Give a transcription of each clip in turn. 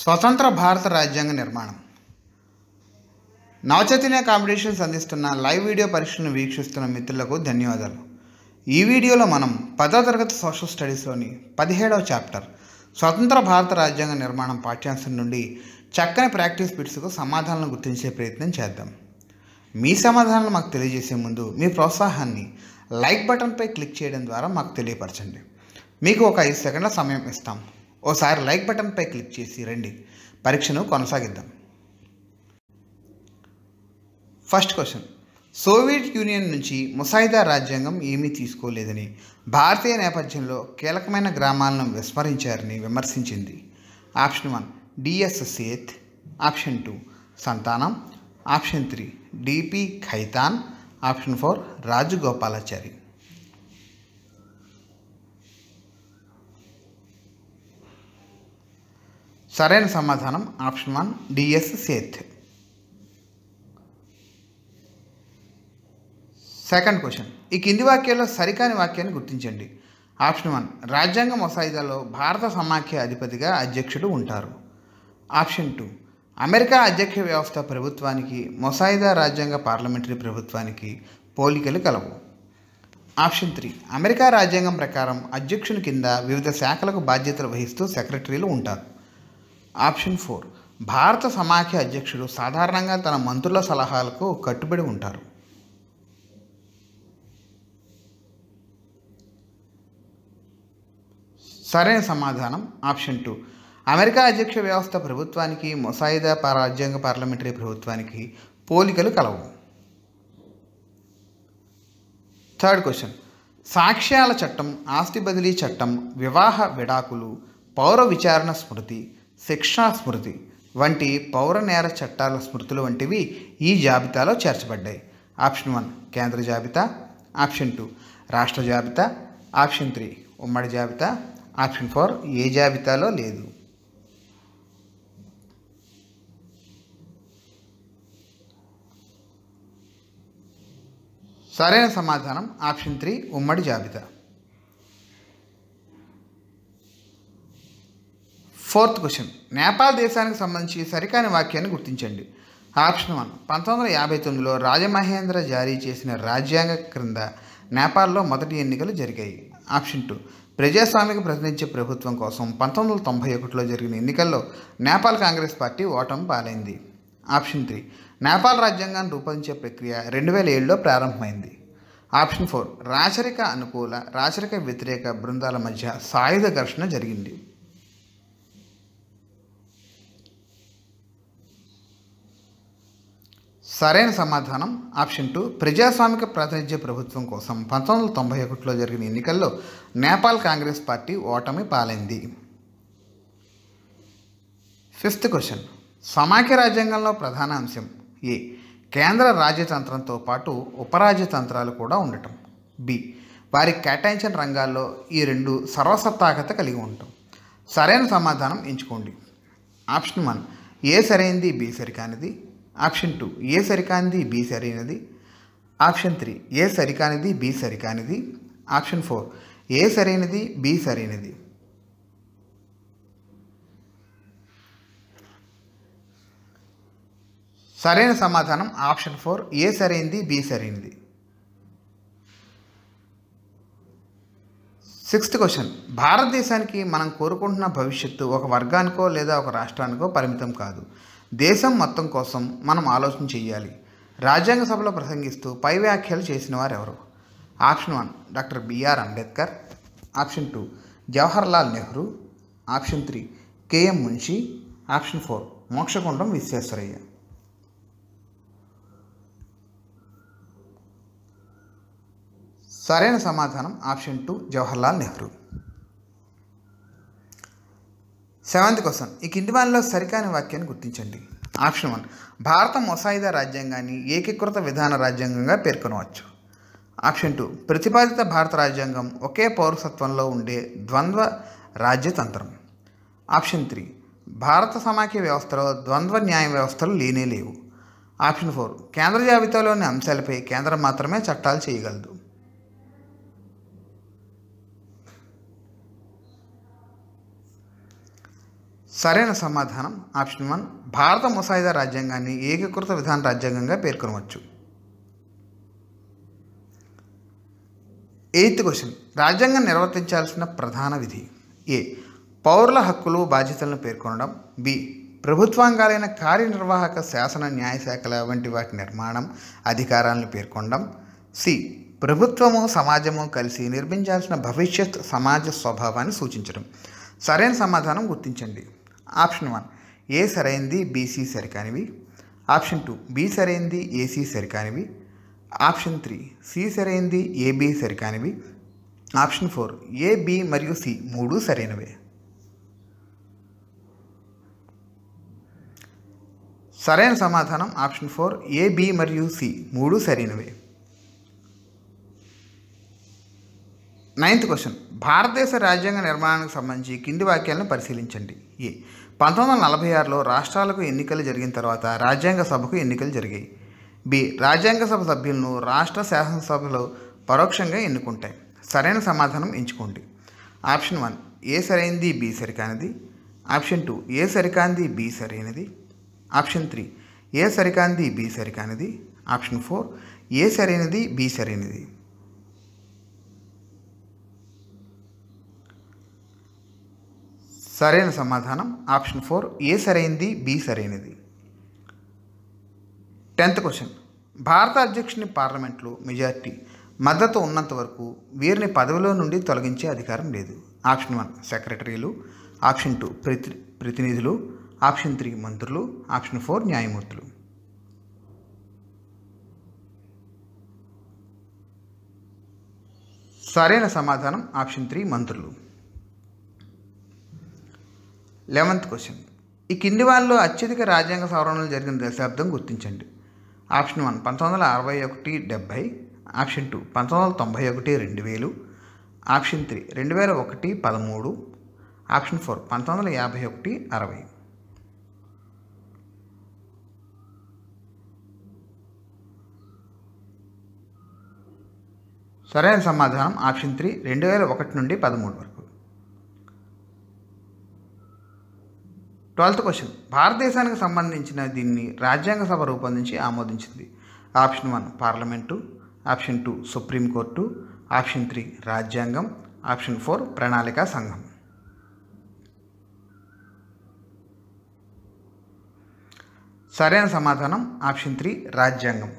స్వతంత్ర భారత రాజ్యాంగ నిర్మాణం నవచైతన్య కాంపిటీషన్స్ అందిస్తున్న లైవ్ వీడియో పరీక్షను వీక్షిస్తున్న మిత్రులకు ధన్యవాదాలు ఈ వీడియోలో మనం పదో తరగతి సోషల్ స్టడీస్లోని పదిహేడవ చాప్టర్ స్వతంత్ర భారత రాజ్యాంగ నిర్మాణం పాఠ్యాంశం నుండి చక్కని ప్రాక్టీస్ బిట్స్కు సమాధానాలను గుర్తించే ప్రయత్నం చేద్దాం మీ సమాధానాలు మాకు తెలియజేసే ముందు మీ ప్రోత్సాహాన్ని లైక్ బటన్పై క్లిక్ చేయడం ద్వారా మాకు తెలియపరచండి మీకు ఒక ఐదు సెకండ్ల సమయం ఇస్తాం ఓసారి లైక్ బటన్పై క్లిక్ చేసి రండి పరీక్షను కొనసాగిద్దాం ఫస్ట్ క్వశ్చన్ సోవియట్ యూనియన్ నుంచి ముసాయిదా రాజ్యాంగం ఏమీ తీసుకోలేదని భారతీయ నేపథ్యంలో కీలకమైన గ్రామాలను విస్మరించారని విమర్శించింది option one DS Seth option two Santhanam option three DP Khaitan option four Rajagopalachari సరైన సమాధానం option one DS Seth second question ఈ కింది వాక్యాల్లో సరికాని వాక్యాన్ని గుర్తించండి ఆప్షన్ వన్ రాజ్యాంగ ముసాయిదాలో భారత సమాఖ్య అధిపతిగా అధ్యక్షుడు ఉంటారు ఆప్షన్ టూ అమెరికా అధ్యక్ష వ్యవస్థ ప్రభుత్వానికి ముసాయిదా రాజ్యాంగ పార్లమెంటరీ ప్రభుత్వానికి పోలికలు కలవు ఆప్షన్ త్రీ అమెరికా రాజ్యాంగం ప్రకారం అధ్యక్షుని కింద వివిధ శాఖలకు బాధ్యతలు వహిస్తూ సెక్రటరీలు ఉంటారు ఆప్షన్ ఫోర్ భారత సమాఖ్య అధ్యక్షుడు సాధారణంగా తన మంత్రుల సలహాలకు కట్టుబడి ఉంటారు సరైన సమాధానం ఆప్షన్ టూ అమెరికా అధ్యక్ష వ్యవస్థ ప్రభుత్వానికి ముసాయిదా రాజ్యాంగ పార్లమెంటరీ ప్రభుత్వానికి పోలికలు కలవు థర్డ్ క్వశ్చన్ సాక్ష్యాల చట్టం ఆస్తి బదిలీ చట్టం వివాహ విడాకులు పౌర విచారణ స్మృతి శిక్షా స్మృతి వంటి పౌర నేర చట్టాల స్మృతులు వంటివి ఈ జాబితాలో చేర్చబడ్డాయి ఆప్షన్ వన్ కేంద్ర జాబితా ఆప్షన్ టూ రాష్ట్ర జాబితా ఆప్షన్ త్రీ ఉమ్మడి జాబితా ఆప్షన్ ఫోర్ ఏ జాబితాలో లేదు సరైన సమాధానం ఆప్షన్ త్రీ ఉమ్మడి జాబితా ఫోర్త్ క్వశ్చన్ నేపాల్ దేశానికి సంబంధించి సరికాని వాక్యాన్ని గుర్తించండి ఆప్షన్ వన్ పంతొమ్మిది వందల యాభై తొమ్మిదిలో రాజమహేంద్ర జారీ చేసిన రాజ్యాంగ క్రింద నేపాల్లో మొదటి ఎన్నికలు జరిగాయి ఆప్షన్ టూ ప్రజాస్వామిక ప్రతినిధించే ప్రభుత్వం కోసం పంతొమ్మిది వందల తొంభై ఒకటిలో జరిగిన ఎన్నికల్లో నేపాల్ కాంగ్రెస్ పార్టీ ఓటమి పాలైంది ఆప్షన్ త్రీ నేపాల్ రాజ్యాంగాన్ని రూపొందించే ప్రక్రియ రెండు వేల ఏడులో ప్రారంభమైంది ఆప్షన్ ఫోర్ రాచరిక అనుకూల రాచరిక వ్యతిరేక బృందాల మధ్య సాయుధ ఘర్షణ జరిగింది సరైన సమాధానం ఆప్షన్ టూ ప్రజాస్వామిక ప్రాతినిధ్య ప్రభుత్వం కోసం పంతొమ్మిది వందల తొంభై ఒకటిలో జరిగిన ఎన్నికల్లో నేపాల్ కాంగ్రెస్ పార్టీ ఓటమి పాలైంది ఫిఫ్త్ క్వశ్చన్ సమాఖ్య రాజ్యాంగంలో ప్రధాన అంశం ఏ కేంద్ర రాజ్యతంత్రంతో పాటు ఉపరాజ్యతంత్రాలు కూడా ఉండటం బి వారికి కేటాయించిన రంగాల్లో ఈ రెండు సర్వసత్తాకత కలిగి ఉంటాం సరైన సమాధానం ఎంచుకోండి ఆప్షన్ వన్ ఏ సరైనది బి సరికానిది ఆప్షన్ టూ ఏ సరికానిది బి సరైనది ఆప్షన్ త్రీ ఏ సరికానిది బి సరికానిది ఆప్షన్ ఫోర్ ఏ సరైనది బి సరైనది సరైన సమాధానం ఆప్షన్ ఫోర్ ఏ సరైనది బి సరైనది సిక్స్త్ క్వశ్చన్ భారతదేశానికి మనం కోరుకుంటున్న భవిష్యత్తు ఒక వర్గానికో లేదా ఒక రాష్ట్రానికో పరిమితం కాదు దేశం మొత్తం కోసం మనం ఆలోచన చేయాలి రాజ్యాంగ సభలో ప్రసంగిస్తూ పై వ్యాఖ్యలు చేసిన వారు ఎవరు option one doctor BR Ambedkar option two Jawaharlal Nehru option three KM Munshi option four Mokshagundam Visvesvaraya సరైన సమాధానం option two Jawaharlal Nehru seventh question ఈ కింది వాళ్ళలో సరికాని వాక్యాన్ని గుర్తించండి ఆప్షన్ వన్ భారత మొసాయిదా రాజ్యాంగాన్ని ఏకీకృత విధాన రాజ్యాంగంగా పేర్కొనవచ్చు ఆప్షన్ టూ ప్రతిపాదిత భారత రాజ్యాంగం ఒకే పౌరసత్వంలో ఉండే ద్వంద్వ రాజ్యతంత్రం ఆప్షన్ త్రీ భారత సమాఖ్య వ్యవస్థలో ద్వంద్వ న్యాయ వ్యవస్థలు లేనే లేవు ఆప్షన్ ఫోర్ కేంద్ర జాబితాలోని అంశాలపై కేంద్రం మాత్రమే చట్టాలు చేయగలదు సరైన సమాధానం ఆప్షన్ వన్ భారత ముసాయిదా రాజ్యాంగాన్ని ఏకీకృత విధాన రాజ్యాంగంగా పేర్కొనవచ్చు ఎయిత్ క్వశ్చన్ రాజ్యాంగం నిర్వర్తించాల్సిన ప్రధాన విధి ఏ పౌరుల హక్కులు బాధ్యతలను పేర్కొనడం బి ప్రభుత్వాంగాలైన కార్యనిర్వాహక శాసన న్యాయశాఖల వంటి వాటి నిర్మాణం అధికారాలను పేర్కొనడం సి ప్రభుత్వము సమాజము కలిసి నిర్మించాల్సిన భవిష్యత్ సమాజ స్వభావాన్ని సూచించడం సరైన సమాధానం గుర్తించండి ఆప్షన్ వన్ ఏ సరైంది బీసీ సరికానివి ఆప్షన్ టూ బి సరైంది ఏసీ సరికానివి ఆప్షన్ త్రీ సి సరైంది ఏబి సరికానివి ఆప్షన్ ఫోర్ ఏ బి మరియు సి మూడు సరైనవే సరైన సమాధానం ఆప్షన్ ఫోర్ ఏ బి మరియు సి మూడు సరైనవే నైన్త్ క్వశ్చన్ భారతదేశ రాజ్యాంగ నిర్మాణానికి సంబంధించి కింది వాక్యాలను పరిశీలించండి ఏ పంతొమ్మిది వందల నలభై ఆరులో రాష్ట్రాలకు ఎన్నికలు జరిగిన తర్వాత రాజ్యాంగ సభకు ఎన్నికలు జరిగాయి బి రాజ్యాంగ సభ సభ్యులను రాష్ట్ర శాసనసభలో పరోక్షంగా ఎన్నుకుంటాయి సరైన సమాధానం ఎంచుకోండి ఆప్షన్ వన్ ఏ సరైనది బి సరికానిది ఆప్షన్ టూ ఏ సరికానిది బి సరైనది ఆప్షన్ త్రీ ఏ సరికానిది బి సరికానిది ఆప్షన్ ఫోర్ ఏ సరైనది బి సరైనది సరైన సమాధానం ఆప్షన్ ఫోర్ ఏ సరైనది బి సరైనది టెన్త్ క్వశ్చన్ భారత అధ్యక్షుని పార్లమెంట్లో మెజార్టీ మద్దతు ఉన్నంత వరకు వీరిని పదవిలో నుండి తొలగించే అధికారం లేదు ఆప్షన్ వన్ సెక్రటరీలు ఆప్షన్ టూ ప్రతి ప్రతినిధులు ఆప్షన్ త్రీ మంత్రులు ఆప్షన్ ఫోర్ న్యాయమూర్తులు సరైన సమాధానం ఆప్షన్ త్రీ మంత్రులు లెవెంత్ క్వశ్చన్ ఈ కింది వాళ్ళు అత్యధిక రాజ్యాంగ సవరణలు జరిగిన దశాబ్దం గుర్తించండి ఆప్షన్ వన్ పంతొమ్మిది వందల అరవై ఒకటి డెబ్భై ఆప్షన్ టూ పంతొమ్మిది వందల తొంభై ఒకటి రెండు వేలు ఆప్షన్ త్రీ రెండు వేల ఒకటి పదమూడు ఆప్షన్ ఫోర్ పంతొమ్మిది వందల యాభై ఒకటి అరవై సరైన సమాధానం ఆప్షన్ త్రీ రెండు వేల ఒకటి నుండి పదమూడు వరకు ట్వెల్త్ క్వశ్చన్ భారతదేశానికి సంబంధించిన దీన్ని రాజ్యాంగ సభ రూపొందించి ఆమోదించింది option one parliament option two supreme court option three రాజ్యాంగం ఆప్షన్ ఫోర్ ప్రణాళికా సంఘం సరైన సమాధానం ఆప్షన్ త్రీ రాజ్యాంగం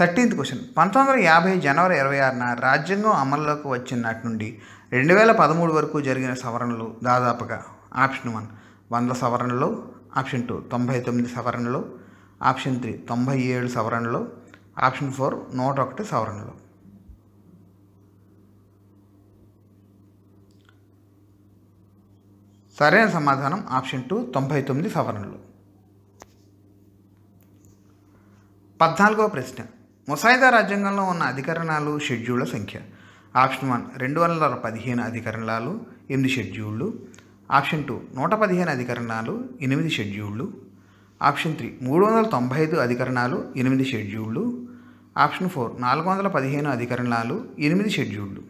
థర్టీన్త్ క్వశ్చన్ పంతొమ్మిది వందల యాభై జనవరి ఇరవై ఆరున రాజ్యాంగం అమల్లోకి వచ్చినట్టు నుండి రెండు వేల పదమూడు వరకు జరిగిన సవరణలు దాదాపుగా ఆప్షన్ వన్ వంద సవరణలు ఆప్షన్ టూ తొంభై తొమ్మిది సవరణలు ఆప్షన్ త్రీ తొంభై ఏడు సవరణలు ఆప్షన్ ఫోర్ నూట ఒకటి సవరణలు సరైన సమాధానం ఆప్షన్ టూ తొంభై తొమ్మిది సవరణలు పద్నాలుగవ ప్రశ్న ముసాయిదా రాజ్యాంగంలో ఉన్న అధికరణాలు షెడ్యూళ్ల సంఖ్య ఆప్షన్ వన్ రెండు వందల పదిహేను అధికరణాలు ఎనిమిది షెడ్యూళ్ళు ఆప్షన్ టూ నూట పదిహేను అధికరణాలు ఎనిమిది షెడ్యూళ్ళు ఆప్షన్ త్రీ మూడు వందల తొంభై ఐదు అధికరణాలు ఎనిమిది షెడ్యూళ్ళు ఆప్షన్ ఫోర్ నాలుగు వందల పదిహేను అధికరణాలు ఎనిమిది షెడ్యూళ్ళు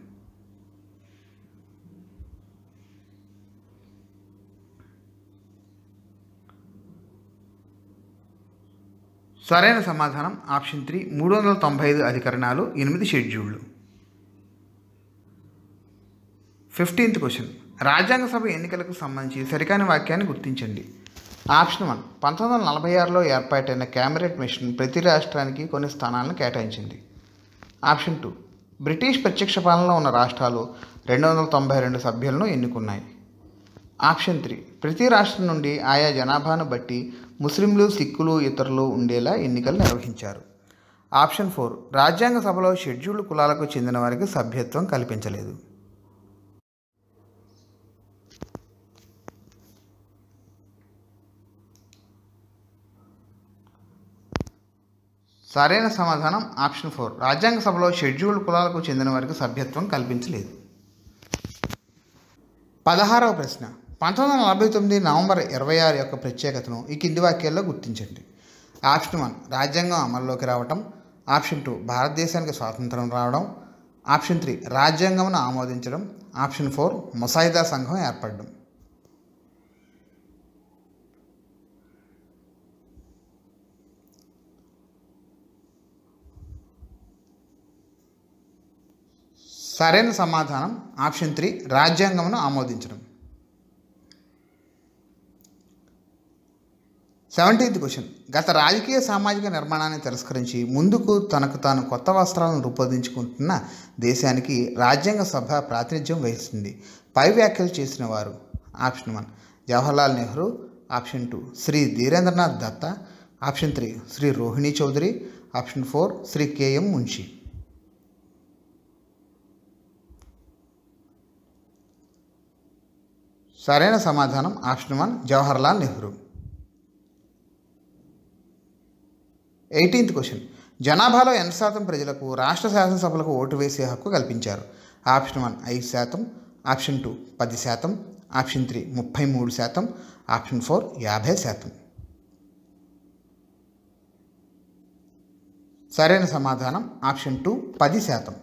సరైన సమాధానం ఆప్షన్ త్రీ మూడు వందల తొంభై ఐదు అధికరణాలు ఎనిమిది షెడ్యూళ్ళు ఫిఫ్టీన్త్ క్వశ్చన్ రాజ్యాంగ సభ ఎన్నికలకు సంబంధించి సరికాని వాక్యాన్ని గుర్తించండి ఆప్షన్ వన్ పంతొమ్మిది వందల నలభై ఆరులో ఏర్పాటైన క్యాబినెట్ మిషన్ ప్రతి రాష్ట్రానికి కొన్ని స్థానాలను కేటాయించింది ఆప్షన్ టూ బ్రిటిష్ ప్రత్యక్ష పాలనలో ఉన్న రాష్ట్రాలు రెండు వందల తొంభై రెండు సభ్యులను ఎన్నుకున్నాయి ఆప్షన్ త్రీ ప్రతి రాష్ట్రం నుండి ఆయా జనాభాను బట్టి ముస్లింలు సిక్కులు ఇతరులు ఉండేలా ఎన్నికలు నిర్వహించారు ఆప్షన్ ఫోర్ రాజ్యాంగ సభలో షెడ్యూల్డ్ కులాలకు చెందిన వారికి సభ్యత్వం కల్పించలేదు సరైన సమాధానం ఆప్షన్ ఫోర్ రాజ్యాంగ సభలో షెడ్యూల్డ్ కులాలకు చెందిన వారికి సభ్యత్వం కల్పించలేదు పదహారవ ప్రశ్న పంతొమ్మిది వందల నలభై తొమ్మిది నవంబర్ ఇరవై ఆరు యొక్క ప్రత్యేకతను ఈ కింది వాక్యాల్లో గుర్తించండి ఆప్షన్ వన్ రాజ్యాంగం అమల్లోకి రావటం ఆప్షన్ టూ భారతదేశానికి స్వాతంత్రం రావడం ఆప్షన్ త్రీ రాజ్యాంగంను ఆమోదించడం ఆప్షన్ ఫోర్ ముసాయిదా సంఘం ఏర్పడడం సరైన సమాధానం ఆప్షన్ త్రీ రాజ్యాంగమును ఆమోదించడం సెవెంటీన్త్ క్వశ్చన్ గత రాజకీయ సామాజిక నిర్మాణాన్ని తిరస్కరించి ముందుకు తనకు తాను కొత్త వస్త్రాలను రూపొందించుకుంటున్న దేశానికి రాజ్యాంగ సభ ప్రాతినిధ్యం వహిస్తుంది పై వ్యాఖ్యలు చేసిన వారు option one Jawaharlal Nehru option two Shri Dhirendranath Datta option three Shri Rohini Chaudhary option four Shri KM Munshi సరైన సమాధానం option one Jawaharlal Nehru eighteenth question జనాభాలో ఎంత శాతం ప్రజలకు రాష్ట్ర శాసనసభలకు ఓటు వేసే హక్కు కల్పించారు ఆప్షన్ వన్ ఐదు శాతం ఆప్షన్ టూ పది శాతం ఆప్షన్ త్రీ ముప్పై మూడు శాతం ఆప్షన్ ఫోర్ యాభై శాతం సరైన సమాధానం ఆప్షన్ టూ పది శాతం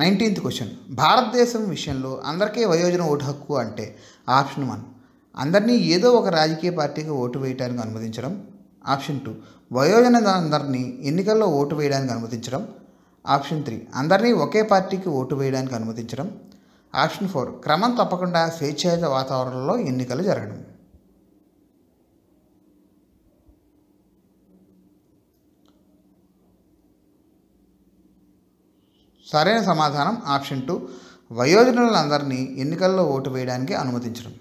నైన్టీన్త్ క్వశ్చన్ భారతదేశం విషయంలో అందరికీ వయోజన ఓటు హక్కు అంటే ఆప్షన్ వన్ అందరినీ ఏదో ఒక రాజకీయ పార్టీకి ఓటు వేయడానికి అనుమతించడం ఆప్షన్ టూ వయోజన అందరినీ ఎన్నికల్లో ఓటు వేయడానికి అనుమతించడం ఆప్షన్ త్రీ అందరినీ ఒకే పార్టీకి ఓటు వేయడానికి అనుమతించడం ఆప్షన్ ఫోర్ క్రమం తప్పకుండా స్వేచ్ఛాయుత వాతావరణంలో ఎన్నికలు జరగడం సరైన సమాధానం ఆప్షన్ టూ వయోజనులందరినీ ఎన్నికల్లో ఓటు వేయడానికి అనుమతించడం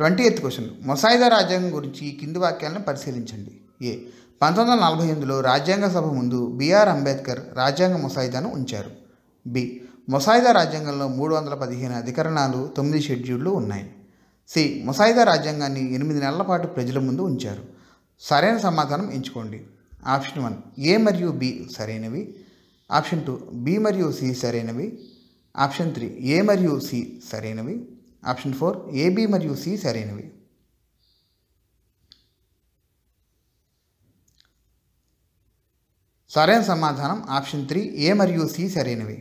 ట్వంటీ ఎయిత్ క్వశ్చన్ ముసాయిదా రాజ్యాంగం గురించి కింది వాక్యాలను పరిశీలించండి ఏ పంతొమ్మిది వందల నలభై ఎనిమిదిలో రాజ్యాంగ సభ ముందు బిఆర్ అంబేద్కర్ రాజ్యాంగ ముసాయిదాను ఉంచారు బి ముసాయిదా రాజ్యాంగంలో మూడు వందల పదిహేను అధికరణాలు తొమ్మిది షెడ్యూళ్లు ఉన్నాయి సి ముసాయిదా రాజ్యాంగాన్ని ఎనిమిది నెలల పాటు ప్రజల ముందు ఉంచారు సరైన సమాధానం ఎంచుకోండి ఆప్షన్ వన్ ఏ మరియు బి సరైనవి ఆప్షన్ టూ బి మరియు సి సరైనవి ఆప్షన్ త్రీ ఏ మరియు సి సరైనవి ఆప్షన్ ఫోర్ ఏబి మరియు సి సరైనవి సరైన సమాధానం ఆప్షన్ త్రీ ఏ మరియు సి సరైనవి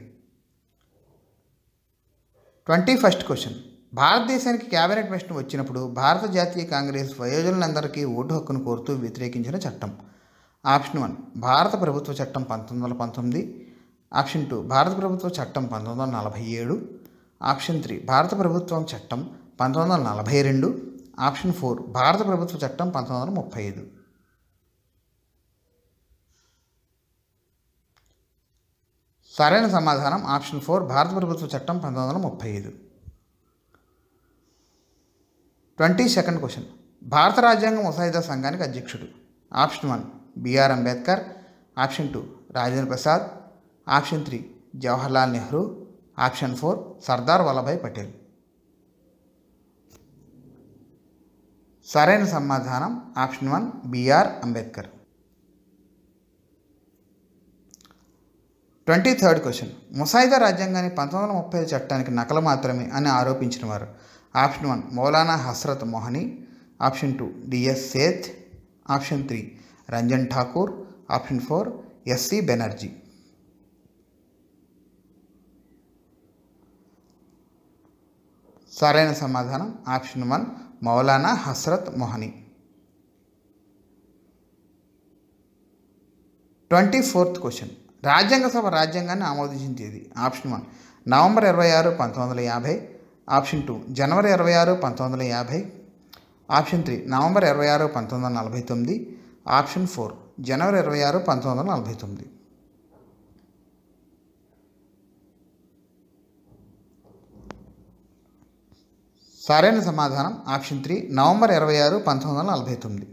ట్వంటీ ఫస్ట్ క్వశ్చన్ భారతదేశానికి క్యాబినెట్ మిషన్ వచ్చినప్పుడు భారత జాతీయ కాంగ్రెస్ వయోజనులందరికీ ఓటు హక్కును కోరుతూ వ్యతిరేకించిన చట్టం ఆప్షన్ వన్ భారత ప్రభుత్వ చట్టం పంతొమ్మిది వందల పంతొమ్మిది ఆప్షన్ టూ భారత ప్రభుత్వ చట్టం పంతొమ్మిది వందల నలభై ఏడు ఆప్షన్ త్రీ భారత ప్రభుత్వం చట్టం పంతొమ్మిది వందల నలభై రెండు ఆప్షన్ ఫోర్ భారత ప్రభుత్వ చట్టం పంతొమ్మిది వందల ముప్పై ఐదు సరైన సమాధానం ఆప్షన్ ఫోర్ భారత ప్రభుత్వ చట్టం పంతొమ్మిది వందల ముప్పై ఐదు ట్వంటీ సెకండ్ క్వశ్చన్ భారత రాజ్యాంగ ముసాయిదా సంఘానికి అధ్యక్షుడు option one BR Ambedkar option two Rajendra Prasad option three Jawaharlal Nehru option four Sardar Vallabhbhai Patel సరైన సమాధానం option one BR Ambedkar twenty third question ముసాయిదా రాజ్యాంగాన్ని పంతొమ్మిది వందల ముప్పై ఐదు చట్టానికి నకలు మాత్రమే అని ఆరోపించిన వారు option one Maulana Hasrat Mohani option two DS Seth option three Ranjan Thakur option four SC Banerjee సరైన సమాధానం option one Maulana Hasrat Mohani twenty fourth question రాజ్యాంగ సభ రాజ్యాంగాన్ని ఆమోదించేది ఆప్షన్ వన్ నవంబర్ ఇరవై ఆరు పంతొమ్మిది వందల యాభై ఆప్షన్ టూ జనవరి ఇరవై ఆరు పంతొమ్మిది వందల యాభై ఆప్షన్ త్రీ నవంబర్ ఇరవై ఆరు పంతొమ్మిది వందల నలభై తొమ్మిది ఆప్షన్ ఫోర్ జనవరి ఇరవై ఆరు పంతొమ్మిది వందల నలభై తొమ్మిది సరైన సమాధానం ఆప్షన్ త్రీ నవంబర్ ఇరవై ఆరు పంతొమ్మిది వందల నలభై తొమ్మిది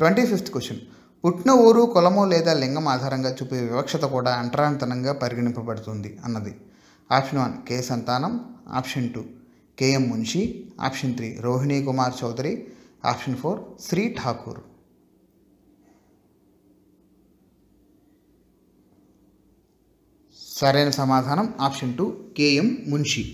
ట్వంటీ ఫిఫ్త్ క్వశ్చన్ పుట్టిన ఊరు కులము లేదా లింగం ఆధారంగా చూపే వివక్షత కూడా అంటరాంతనంగా పరిగణింపబడుతుంది అన్నది option one K Santhanam option two KM Munshi option three Rohini Kumar Chaudhary option four Shri Thakur సరైన సమాధానం ఆప్షన్ టూ కేఎం మున్షి